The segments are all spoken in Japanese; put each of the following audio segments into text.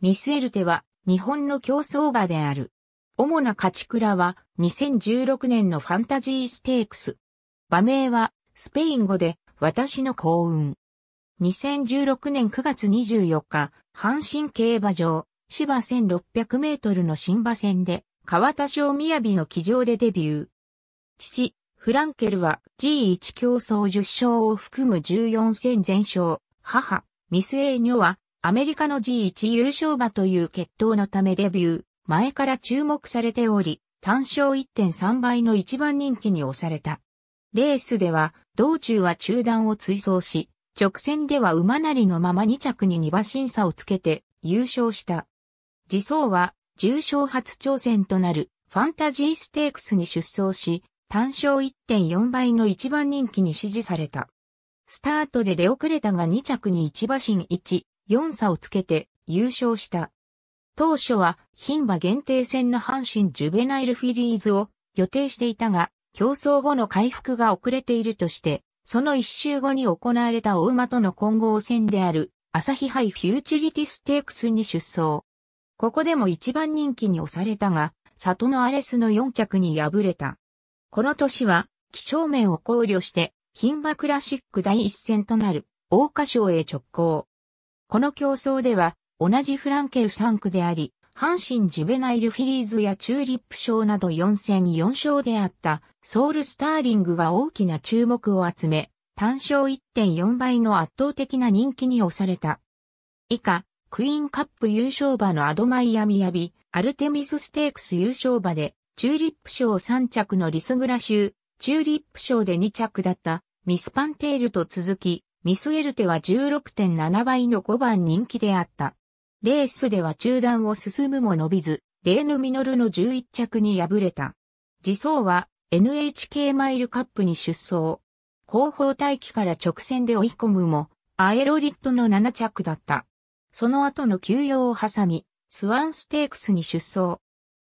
ミスエルテは日本の競争馬である。主な勝ち倉は2016年のファンタジーステークス。馬名はスペイン語で私の幸運。2016年9月24日、阪神競馬場、芝1600メートルの新馬戦で、川田省雅の騎乗でデビュー。父、フランケルは G1 競争10勝を含む14戦全勝。母、ミスエーニョはアメリカの G1 優勝馬という決闘のためデビュー、前から注目されており、単勝1.3倍の一番人気に押された。レースでは、道中は中断を追走し、直線では馬なりのまま2着に2馬審査をつけて優勝した。自走は、重賞初挑戦となるファンタジーステークスに出走し、単勝1.4倍の一番人気に支持された。スタートで出遅れたが2着に1馬身1、4差をつけて優勝した。当初は牝馬限定戦の阪神ジュベナイルフィリーズを予定していたが、競争後の回復が遅れているとして、その一周後に行われた大馬との混合戦である、朝日杯フューチュリティステークスに出走。ここでも一番人気に押されたが、里のアレスの4着に敗れた。この年は、気象面を考慮して、牝馬クラシック第一戦となる、桜花賞へ直行。この競争では、同じフランケル3区であり、阪神ジュベナイルフィリーズやチューリップ賞など4戦4勝であったソウルスターリングが大きな注目を集め、単勝1.4倍の圧倒的な人気に押された。以下、クイーンカップ優勝馬のアドマイアミヤビ、アルテミスステークス優勝馬で、チューリップ賞3着のリスグラ州、チューリップ賞で2着だったミスパンテールと続き、ミスエルテは16.7倍の5番人気であった。レースでは中段を進むも伸びず、レーヌ・ミノルの11着に敗れた。自走は NHK マイルカップに出走。後方待機から直線で追い込むも、アエロリットの7着だった。その後の休養を挟み、スワンステークスに出走。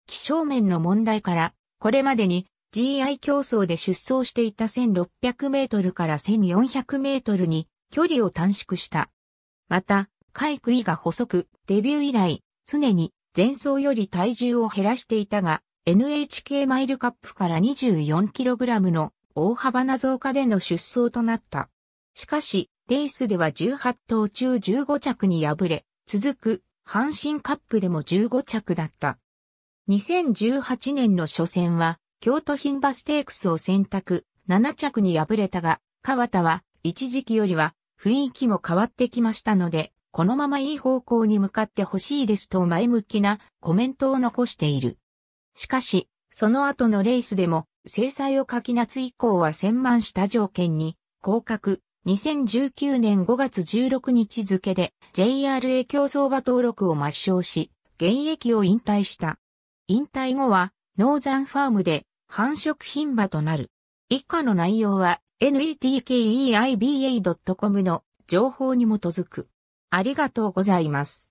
気象面の問題から、これまでに GI 競争で出走していた1600メートルから1400メートルに距離を短縮した。また、海位が細く、デビュー以来、常に前走より体重を減らしていたが、NHK マイルカップから 24kg の大幅な増加での出走となった。しかし、レースでは18頭中15着に敗れ、続く阪神カップでも15着だった。2018年の初戦は京都牝馬ステークスを選択、7着に敗れたが、川田は一時期よりは雰囲気も変わってきましたので、このままいい方向に向かってほしいですと前向きなコメントを残している。しかし、その後のレースでも、制裁を書き夏以降は千万した条件に、降格、2019年5月16日付で JRA 競走馬登録を抹消し、現役を引退した。引退後は、ノーザンファームで繁殖牝馬となる。以下の内容は netkeiba.com の情報に基づく。ありがとうございます。